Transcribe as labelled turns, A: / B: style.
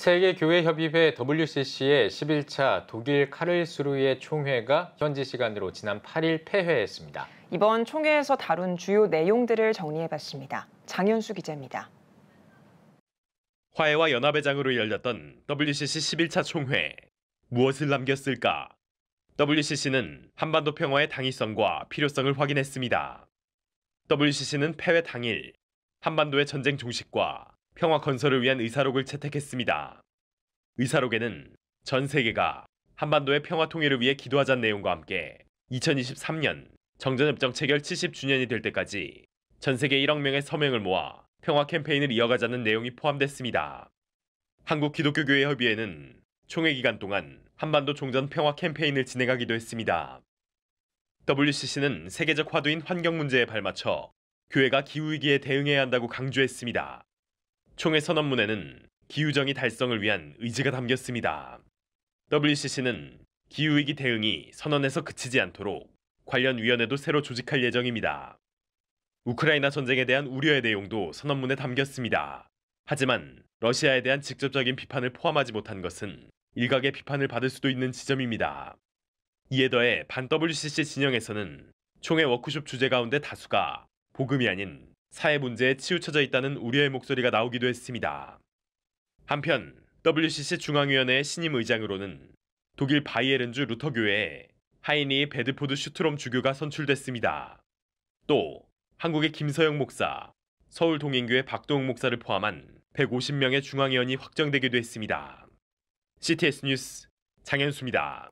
A: 세계교회협의회 WCC의 11차 독일 카를스루의 총회가 현지 시간으로 지난 8일 폐회했습니다.
B: 이번 총회에서 다룬 주요 내용들을 정리해봤습니다. 장현수 기자입니다.
C: 화해와 연합의 장으로 열렸던 WCC 11차 총회. 무엇을 남겼을까? WCC는 한반도 평화의 당위성과 필요성을 확인했습니다. WCC는 폐회 당일 한반도의 전쟁 종식과 평화 건설을 위한 의사록을 채택했습니다. 의사록에는 전 세계가 한반도의 평화 통일을 위해 기도하자는 내용과 함께 2023년 정전협정 체결 70주년이 될 때까지 전 세계 1억 명의 서명을 모아 평화 캠페인을 이어가자는 내용이 포함됐습니다. 한국기독교교회 협의회는 총회 기간 동안 한반도 종전 평화 캠페인을 진행하기도 했습니다. WCC는 세계적 화두인 환경 문제에 발맞춰 교회가 기후 위기에 대응해야 한다고 강조했습니다. 총회 선언문에는 기후정의 달성을 위한 의지가 담겼습니다. WCC는 기후위기 대응이 선언에서 그치지 않도록 관련 위원회도 새로 조직할 예정입니다. 우크라이나 전쟁에 대한 우려의 내용도 선언문에 담겼습니다. 하지만 러시아에 대한 직접적인 비판을 포함하지 못한 것은 일각의 비판을 받을 수도 있는 지점입니다. 이에 더해 반 WCC 진영에서는 총회 워크숍 주제 가운데 다수가 복음이 아닌 사회 문제에 치우쳐져 있다는 우려의 목소리가 나오기도 했습니다. 한편 WCC 중앙위원회 의 신임 의장으로는 독일 바이에른주 루터교회에 하이니 베드포드 슈트롬 주교가 선출됐습니다. 또 한국의 김서영 목사, 서울 동인교회 박동욱 목사를 포함한 150명의 중앙위원이 확정되기도 했습니다. CTS 뉴스 장현수입니다.